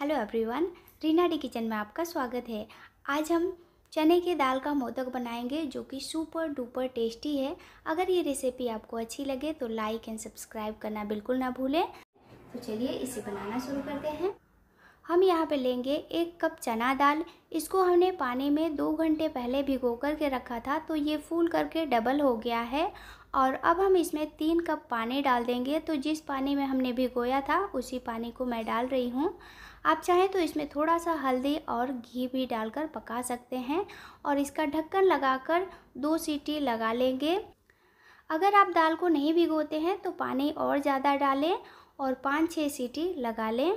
hello everyone Reena डी kitchen में आपका स्वागत है आज हम चने के दाल का मोदक बनाएंगे जो कि सुपर डुपर टेस्टी है अगर ये रेसिपी आपको अच्छी लगे तो लाइक एंड सब्सक्राइब करना बिल्कुल ना भूलें तो चलिए इसे बनाना शुरू करते हैं हम यहाँ पे लेंगे एक कप चना दाल इसको हमने पानी में दो घंटे पहले भिगो कर के रखा था तो ये फूल करके डबल हो गया है और अब हम इसमें तीन कप पानी डाल देंगे तो जिस पानी में हमने भिगोया था उसी पानी को मैं डाल रही हूँ आप चाहें तो इसमें थोड़ा सा हल्दी और घी भी डालकर पका सकते हैं और इसका ढक्कन लगाकर दो सीटी लगा लेंगे अगर आप दाल को नहीं भिगोते हैं तो पानी और ज़्यादा डालें और पाँच छः सीटी लगा लें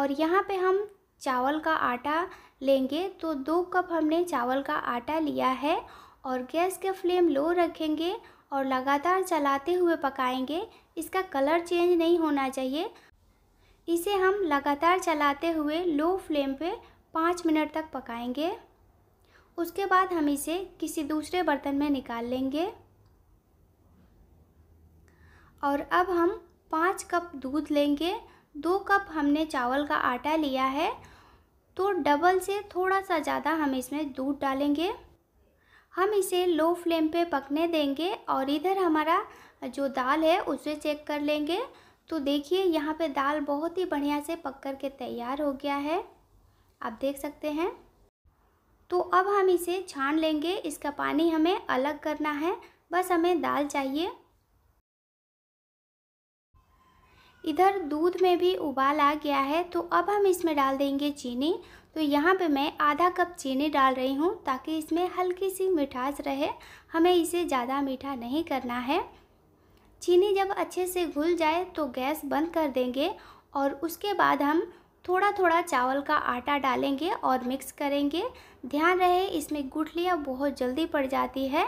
और यहाँ पे हम चावल का आटा लेंगे तो दो कप हमने चावल का आटा लिया है और गैस के फ्लेम लो रखेंगे और लगातार चलाते हुए पकाएंगे इसका कलर चेंज नहीं होना चाहिए इसे हम लगातार चलाते हुए लो फ्लेम पे पाँच मिनट तक पकाएंगे उसके बाद हम इसे किसी दूसरे बर्तन में निकाल लेंगे और अब हम पाँच कप दूध लेंगे दो कप हमने चावल का आटा लिया है तो डबल से थोड़ा सा ज़्यादा हम इसमें दूध डालेंगे हम इसे लो फ्लेम पे पकने देंगे और इधर हमारा जो दाल है उसे चेक कर लेंगे तो देखिए यहाँ पे दाल बहुत ही बढ़िया से पक कर के तैयार हो गया है आप देख सकते हैं तो अब हम इसे छान लेंगे इसका पानी हमें अलग करना है बस हमें दाल चाहिए इधर दूध में भी उबाल आ गया है तो अब हम इसमें डाल देंगे चीनी तो यहाँ पे मैं आधा कप चीनी डाल रही हूँ ताकि इसमें हल्की सी मिठास रहे हमें इसे ज़्यादा मीठा नहीं करना है चीनी जब अच्छे से घुल जाए तो गैस बंद कर देंगे और उसके बाद हम थोड़ा थोड़ा चावल का आटा डालेंगे और मिक्स करेंगे ध्यान रहे इसमें गुठलियाँ बहुत जल्दी पड़ जाती है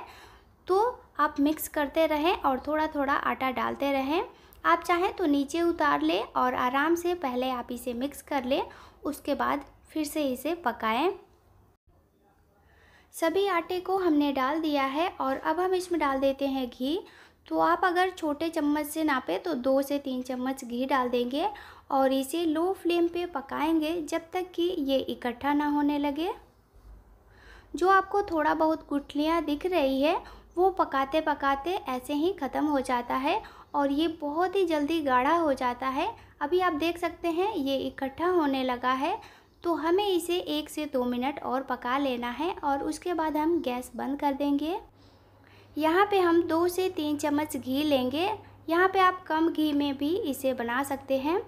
तो आप मिक्स करते रहें और थोड़ा थोड़ा आटा डालते रहें आप चाहें तो नीचे उतार लें और आराम से पहले आप इसे मिक्स कर लें उसके बाद फिर से इसे पकाएं सभी आटे को हमने डाल दिया है और अब हम इसमें डाल देते हैं घी तो आप अगर छोटे चम्मच से नापें तो दो से तीन चम्मच घी डाल देंगे और इसे लो फ्लेम पे पकाएंगे जब तक कि ये इकट्ठा ना होने लगे जो आपको थोड़ा बहुत गुठलियाँ दिख रही है वो पकाते पकाते ऐसे ही ख़त्म हो जाता है और ये बहुत ही जल्दी गाढ़ा हो जाता है अभी आप देख सकते हैं ये इकट्ठा होने लगा है तो हमें इसे एक से दो मिनट और पका लेना है और उसके बाद हम गैस बंद कर देंगे यहाँ पे हम दो से तीन चम्मच घी लेंगे यहाँ पे आप कम घी में भी इसे बना सकते हैं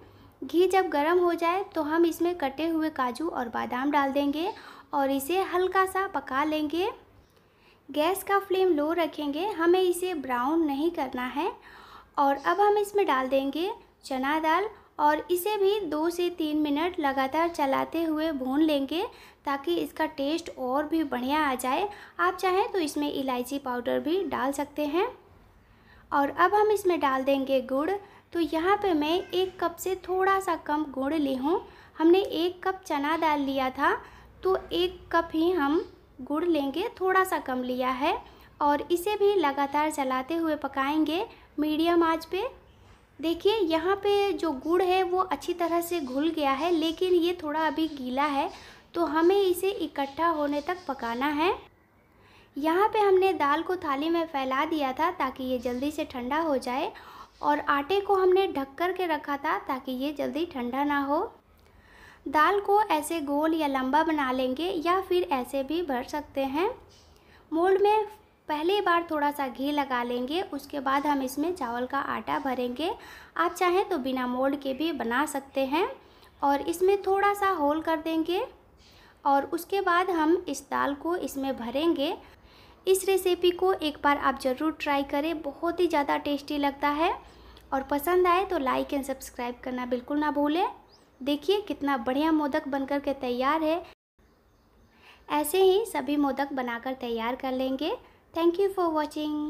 घी जब गर्म हो जाए तो हम इसमें कटे हुए काजू और बादाम डाल देंगे और इसे हल्का सा पका लेंगे गैस का फ्लेम लो रखेंगे हमें इसे ब्राउन नहीं करना है और अब हम इसमें डाल देंगे चना दाल और इसे भी दो से तीन मिनट लगातार चलाते हुए भून लेंगे ताकि इसका टेस्ट और भी बढ़िया आ जाए आप चाहें तो इसमें इलायची पाउडर भी डाल सकते हैं और अब हम इसमें डाल देंगे गुड़ तो यहाँ पे मैं एक कप से थोड़ा सा कम गुड़ ली हूँ हमने एक कप चना दाल लिया था तो एक कप ही हम गुड़ लेंगे थोड़ा सा कम लिया है और इसे भी लगातार चलाते हुए पकाएंगे मीडियम आंच पे देखिए यहाँ पे जो गुड़ है वो अच्छी तरह से घुल गया है लेकिन ये थोड़ा अभी गीला है तो हमें इसे इकट्ठा होने तक पकाना है यहाँ पे हमने दाल को थाली में फैला दिया था ताकि ये जल्दी से ठंडा हो जाए और आटे को हमने ढक कर के रखा था ताकि ये जल्दी ठंडा ना हो दाल को ऐसे गोल या लंबा बना लेंगे या फिर ऐसे भी भर सकते हैं मोल्ड में पहली बार थोड़ा सा घी लगा लेंगे उसके बाद हम इसमें चावल का आटा भरेंगे आप चाहें तो बिना मोल्ड के भी बना सकते हैं और इसमें थोड़ा सा होल कर देंगे और उसके बाद हम इस दाल को इसमें भरेंगे इस रेसिपी को एक बार आप ज़रूर ट्राई करें बहुत ही ज़्यादा टेस्टी लगता है और पसंद आए तो लाइक एंड सब्सक्राइब करना बिल्कुल ना भूलें देखिए कितना बढ़िया मोदक बनकर के तैयार है ऐसे ही सभी मोदक बनाकर तैयार कर लेंगे थैंक यू फॉर वॉचिंग